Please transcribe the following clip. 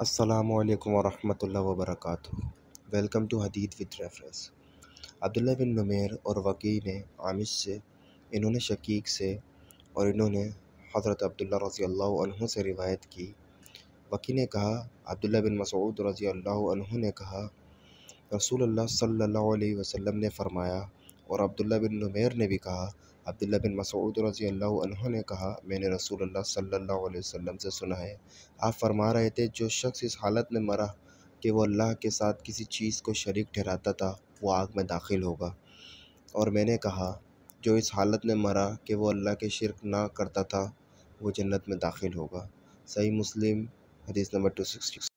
अल्लाम वरहमल वर्क वेलकम टू हदीद विद रेफरेंस अब्दुल्ला बिन नमेर और वकी ने आमिश से इन्होंने शकीक से और इन्होंने हज़रत अब्दुल्ल रज़ी अल्लाह से रिवायत की वकी ने कहा अब्दुल्ला बिन मसूद रज़ी अल्लाह ने कहा रसूल अल्लाह सल्लल्लाहु ने फ़रमाया और अब्दुल्ला बिन नुमैर ने भी कहा अब्दुल्ला बिन मसूद रजी अल्लाह ने कहा मैंने रसूल अल्लाह सल्लल्लाहु अलैहि वसल्लम से सुना है आप फरमा रहे थे जो शख्स इस हालत में मरा कि वो अल्लाह के साथ किसी चीज़ को शरीक ठहराता था वो आग में दाखिल होगा और मैंने कहा जो इस हालत में मरा कि वो अल्लाह के शिरक ना करता था वो जन्नत में दाखिल होगा सही मुस्लिम हदीस नंबर टू सिक्सटी